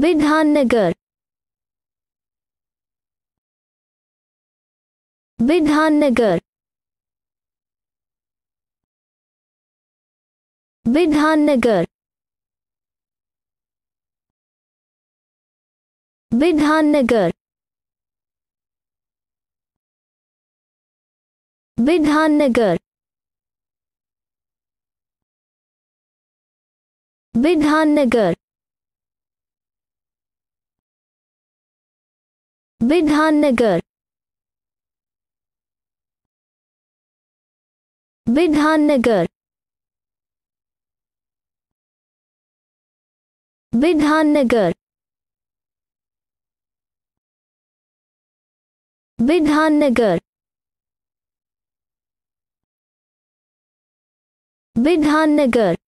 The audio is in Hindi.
विधाननगर विधाननगर विधाननगर विधाननगर विधाननगर विधाननगर विधाननगर विधाननगर विधाननगर विधाननगर विधाननगर